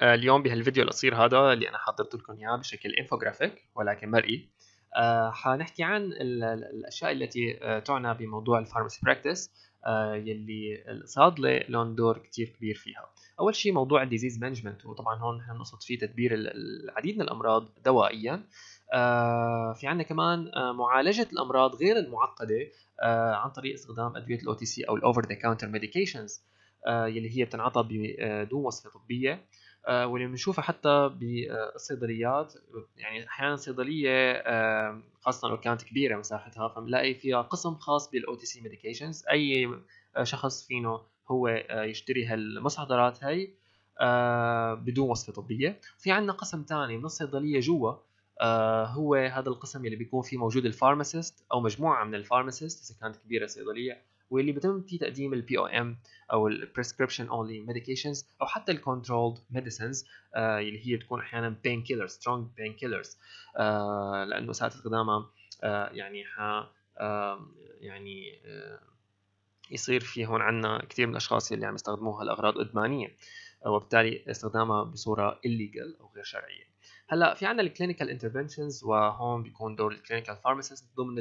آه، اليوم بهالفيديو القصير هذا اللي انا حضرت لكم اياه بشكل انفوجرافيك ولكن مرئي آه، حنحكي عن الاشياء التي آه، تعنى بموضوع الفارماسي براكتس يلي الصيادله لهم دور كثير كبير فيها اول شيء موضوع الديزيز مانجمنت وطبعا هون نحن بنقصد فيه تدبير العديد من الامراض دوائيا في عندنا كمان معالجه الامراض غير المعقده عن طريق استخدام ادويه الاو تي سي او الاوفر ذا كاونتر ميديكيشنز يلي هي بتنعطى بدون وصفه طبيه آه، واللي بنشوفها حتى بالصيدليات يعني احيانا صيدليه آه، خاصه لو كانت كبيره مساحتها فبنلاقي فيها قسم خاص بالاو تي سي ميديكيشنز اي شخص فينا هو آه، يشتري هالمستحضرات هي بدون وصفه طبيه في عندنا قسم ثاني من الصيدليه جوا هو هذا القسم اللي بيكون فيه موجود الفارماسيست او مجموعه من الفارماسيست اذا كانت كبيره صيدليه واللي بيتم فيه تقديم البي او ام او البريسكربشن اونلي ميديكيشنز او حتى الكنترولد ميديسنز آه، اللي هي تكون احيانا بين كيلرز سترونج بين كيلرز لانه ساعه القدامى آه، يعني ح آه، يعني يصير في هون عندنا كثير من الاشخاص اللي عم يستخدموها لاغراض ادمانيه وبالتالي استخدامها بصوره illegal او غير شرعيه هلا في عندنا الكلينيكال انترفنشنز وهون بيكون دور الكلينيكال فارماسيست ضمن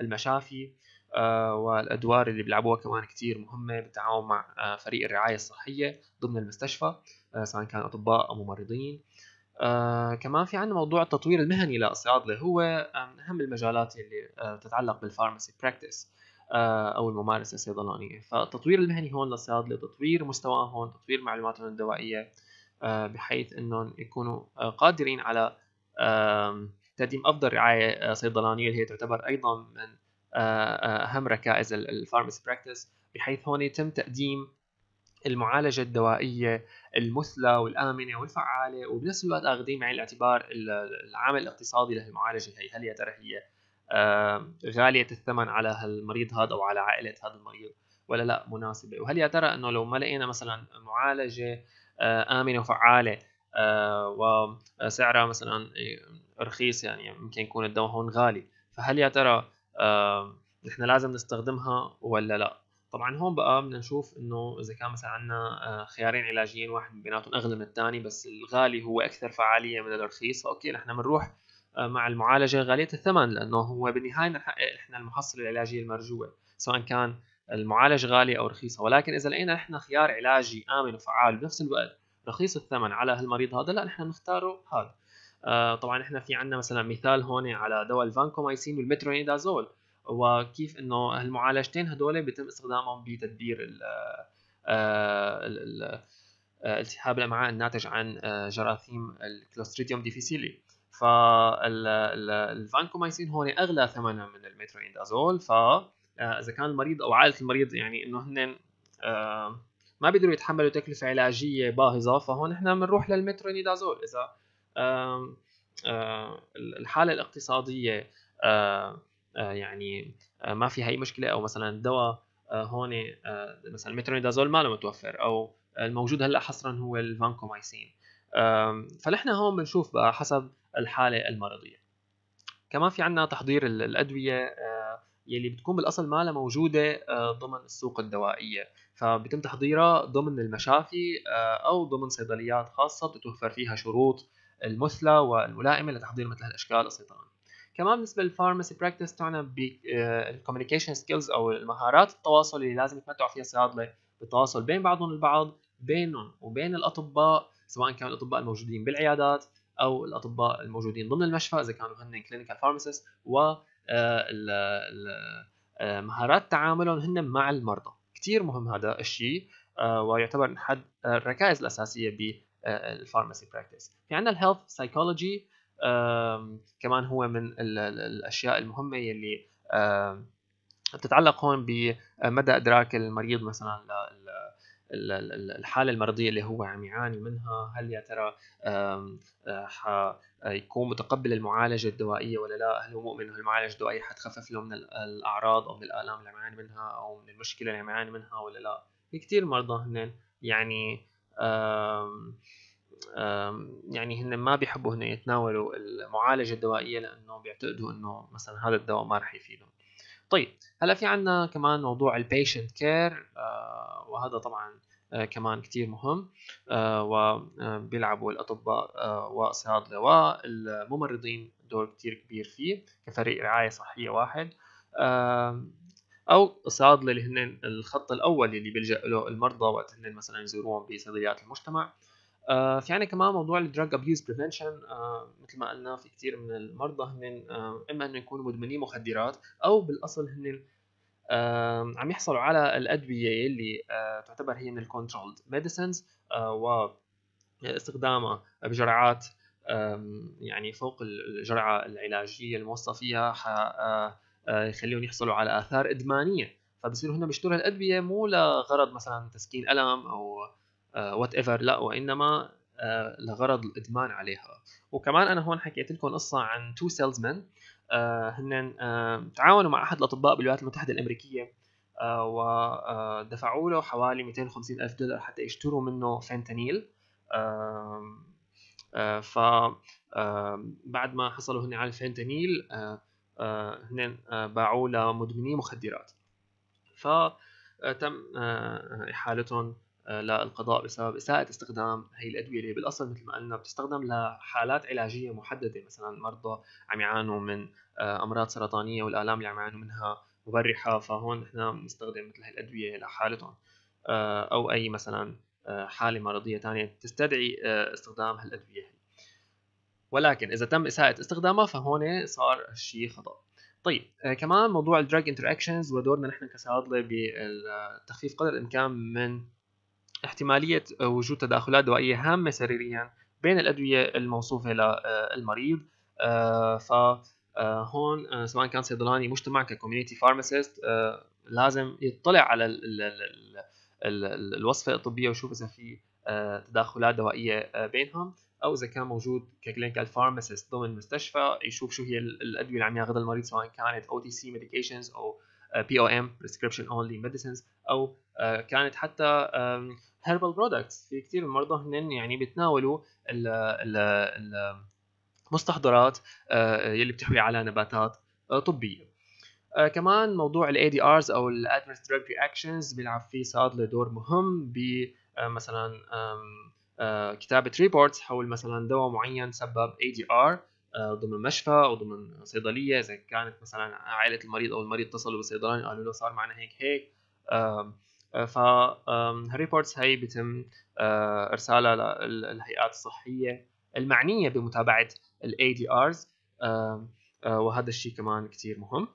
المشافي آه، والادوار اللي بيلعبوها كمان كثير مهمه بالتعاون مع آه، فريق الرعايه الصحيه ضمن المستشفى آه، سواء كان اطباء او ممرضين كمان في عندنا موضوع التطوير المهني للصيادله هو من اهم المجالات اللي تتعلق بالفارماسي براكتس او الممارسه الصيدلانيه فالتطوير المهني هون للصيادله تطوير مستواهم تطوير معلوماتهم الدوائيه بحيث انهم يكونوا قادرين على تقديم افضل رعايه صيدلانيه اللي هي تعتبر ايضا من آه، آه، اهم ركائز الفارماسي براكتس بحيث هون يتم تقديم المعالجه الدوائيه المثلى والامنه والفعاله وبنفس الوقت اخذين بعين الاعتبار العامل الاقتصادي لهالمعالجه هي هل يا ترى هي آه، غاليه الثمن على هالمريض هذا او على عائله هذا المريض ولا لا مناسبه وهل يا ترى انه لو ما لقينا مثلا معالجه امنه وفعاله وسعرها مثلا رخيص يعني ممكن يكون الدواء هون غالي فهل يا ترى نحن لازم نستخدمها ولا لا طبعا هون بقى بدنا نشوف انه اذا كان مثلا عندنا آه، خيارين علاجيين واحد من بيناتهم اغلى من الثاني بس الغالي هو اكثر فعاليه من الرخيص فاوكي نحن بنروح آه، مع المعالجه غاليه الثمن لانه هو بالنهايه نحقق احنا المحصله العلاجيه المرجوه سواء كان المعالج غالي او رخيصه ولكن اذا لقينا نحن خيار علاجي امن وفعال بنفس الوقت رخيص الثمن على هالمريض هذا لا نحن بنختاره هذا آه، طبعا احنا في عندنا مثلا مثال هون على دواء الفانكومايسين والمترونيدازول وكيف انه هالمعالجتين هدول بيتم استخدامهم بتدبير ال آه، آه، التهاب الامعاء الناتج عن جراثيم الكلوستريديوم ديفيسيلي فالفانكومايسين هون اغلى ثمنا من المترونيدازول ف اذا كان المريض او عائله المريض يعني انه هن ما بيقدروا يتحملوا تكلفه علاجيه باهظه فهون احنا بنروح للمترونيدازول اذا الحاله الاقتصاديه يعني ما في هي مشكله او مثلا الدواء هون مثلا المترونيدازول ما له متوفر او الموجود هلا حصرا هو الفانكومايسين فنحن هون بنشوف بقى حسب الحاله المرضيه كمان في عندنا تحضير الادويه يلي بتكون بالاصل ما لها موجوده ضمن السوق الدوائيه فبتم تحضيرها ضمن المشافي او ضمن صيدليات خاصه بتتوفر فيها شروط المثلى والملائمه لتحضير مثل هالاشكال السيطره كمان بالنسبه للفارماسي براكتس تعنى بالكوميونيكيشن سكيلز او المهارات التواصل اللي لازم يتمتعوا فيها الصيادله بالتواصل بين بعضهم البعض بينهم وبين الاطباء سواء كانوا الاطباء الموجودين بالعيادات او الاطباء الموجودين ضمن المشفى اذا كانوا هن كلينيكال فارماسيست و آه، آه، مهارات تعاملهم هن مع المرضى كثير مهم هذا الشيء آه، ويعتبر احد الركائز الاساسيه الفارماسي براكتس في عندنا الهيلث سايكولوجي كمان هو من الاشياء المهمه يلي بتتعلق هون بمدى ادراك المريض مثلا الحاله المرضيه اللي هو عم يعاني منها هل يا ترى حيكون متقبل المعالجه الدوائيه ولا لا هل هو مؤمن انه المعالجه الدوائيه حتخفف له من الاعراض او من الالام اللي عم يعاني منها او من المشكله اللي عم يعاني منها ولا لا في كثير مرضى هن يعني يعني هن ما بيحبوا هن يتناولوا المعالجه الدوائيه لانه بيعتقدوا انه مثلا هذا الدواء ما رح يفيدهم طيب هلا في عندنا كمان موضوع البيشنت كير آه، وهذا طبعا آه، كمان كثير مهم آه، وبيلعبوا الأطباء والصيادلة والممرضين دور كثير كبير فيه كفريق رعاية صحية واحد أو الصيادلة اللي هن الخط الأول اللي بيلجأ له المرضى وقت هن مثلا يزوروهم بصيدليات المجتمع آه، في عنا كمان موضوع الدراج ابيوز آه، بريفنشن مثل ما قلنا في كثير من المرضى هن آه، اما انه يكونوا مدمنين مخدرات او بالاصل هن عم يحصلوا على الادويه اللي تعتبر هي من الكنترولد ميديسنز واستخدامها بجرعات يعني فوق الجرعه العلاجيه الموصى فيها يخليهم يحصلوا على اثار ادمانيه فبصيروا هنا بيشتروا هالادويه مو لغرض مثلا تسكين الم او وات آه، ايفر لا وانما آه، لغرض الادمان عليها وكمان انا هون حكيت لكم قصه عن تو سيلزمان آه، هن تعاونوا مع احد الاطباء بالولايات المتحده الامريكيه ودفعوا له حوالي 250 الف دولار حتى يشتروا منه فنتانيل ف بعد ما حصلوا هن على الفنتانيل هن باعوه لمدمني مخدرات فتم احالتهم آه، للقضاء بسبب إساءة استخدام هي الأدوية اللي بالأصل مثل ما قلنا بتستخدم لحالات علاجية محددة مثلا مرضى عم يعانوا من آه، أمراض سرطانية والآلام اللي عم يعانوا منها مبرحة فهون نحن بنستخدم مثل هي الأدوية لحالتهم آه، أو أي مثلا حالة مرضية ثانية تستدعي استخدام هالأدوية ولكن إذا تم إساءة استخدامها فهون صار الشيء خطأ طيب آه كمان موضوع الدراج انتراكشنز ودورنا نحن كصيادله بتخفيف قدر الامكان من احتمالية آه، وجود تداخلات دوائية هامة سريريا بين الأدوية الموصوفة للمريض آه، آه، ف هون سواء كان صيدلاني مجتمع ككوميونيتي فارماسيست لازم يطلع على الوصفة الطبية ويشوف إذا في تداخلات دوائية بينهم أو إذا كان موجود ككلينيكال فارماسيست ضمن مستشفى يشوف شو هي الأدوية اللي عم ياخذها المريض سواء كانت أو تي سي ميديكيشنز أو بي او ام بريسكربشن اونلي ميديسنز او كانت حتى هيربال برودكتس في كثير من المرضى هن يعني بيتناولوا ال ال المستحضرات آه، يلي بتحوي على نباتات آه، طبيه آه، كمان موضوع الاي دي ارز او الادفيرس دراج رياكشنز بيلعب فيه صادله دور مهم ب مثلا كتابه ريبورتس حول مثلا دواء معين سبب اي دي ار ضمن مشفى او ضمن صيدليه اذا كانت مثلا عائله المريض او المريض اتصلوا بالصيدلاني قالوا له صار معنا هيك هيك آه، ف بورتس هي بيتم آه، ارسالها للهيئات الصحيه المعنيه بمتابعه الاي دي ارز وهذا الشيء كمان كثير مهم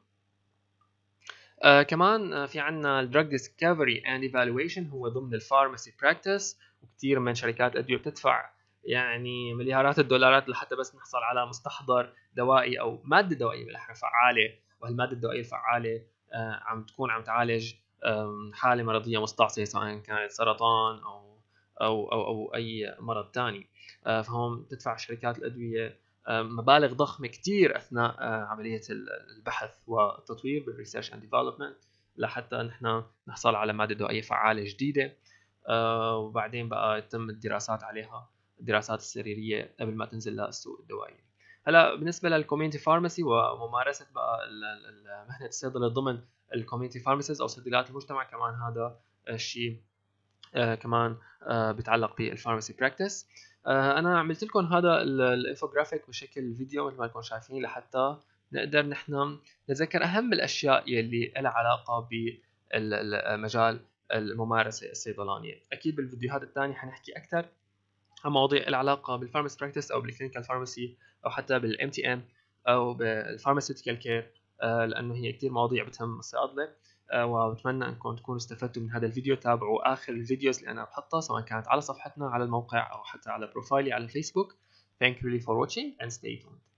آه، كمان في عندنا الدراج ديسكفري اند ايفالويشن هو ضمن الفارماسي براكتس وكثير من شركات ادويه بتدفع يعني مليارات الدولارات لحتى بس نحصل على مستحضر دوائي او ماده دوائيه بالاحرى فعاله وهالماده الدوائيه الفعاله عم تكون عم تعالج حاله مرضيه مستعصيه سواء كانت سرطان او او او, أو اي مرض ثاني أه، فهون تدفع شركات الادويه أه، مبالغ ضخمه كثير اثناء أه، عمليه البحث والتطوير بالريسيرش اند ديفلوبمنت لحتى نحن نحصل على ماده دوائيه فعاله جديده وبعدين بقى يتم الدراسات عليها الدراسات السريريه قبل ما تنزل للسوق الدوائي هلا بالنسبه للكوميونتي فارماسي وممارسه بقى مهنه الصيدله ضمن الكوميونتي فارماسيز او صيدليات المجتمع كمان هذا الشيء آه، كمان بتعلق بالفارماسي براكتس انا عملت لكم هذا الانفوجرافيك بشكل فيديو مثل ما لكم شايفين لحتى نقدر نحن نتذكر اهم الاشياء يلي لها علاقه بالمجال الممارسه الصيدلانيه اكيد بالفيديوهات الثانيه حنحكي اكثر عن مواضيع العلاقه بالفارماسي براكتس او بالكلينيكال فارماسي او حتى بالام تي ام او بالفارماسيوتيكال كير آه، لانه هي كثير مواضيع بتهم الصيادله آه، وبتمنى انكم تكونوا استفدتوا من هذا الفيديو تابعوا اخر الفيديوز اللي انا بحطها سواء كانت على صفحتنا على الموقع او حتى على بروفايلي على الفيسبوك Thank you really for watching and stay tuned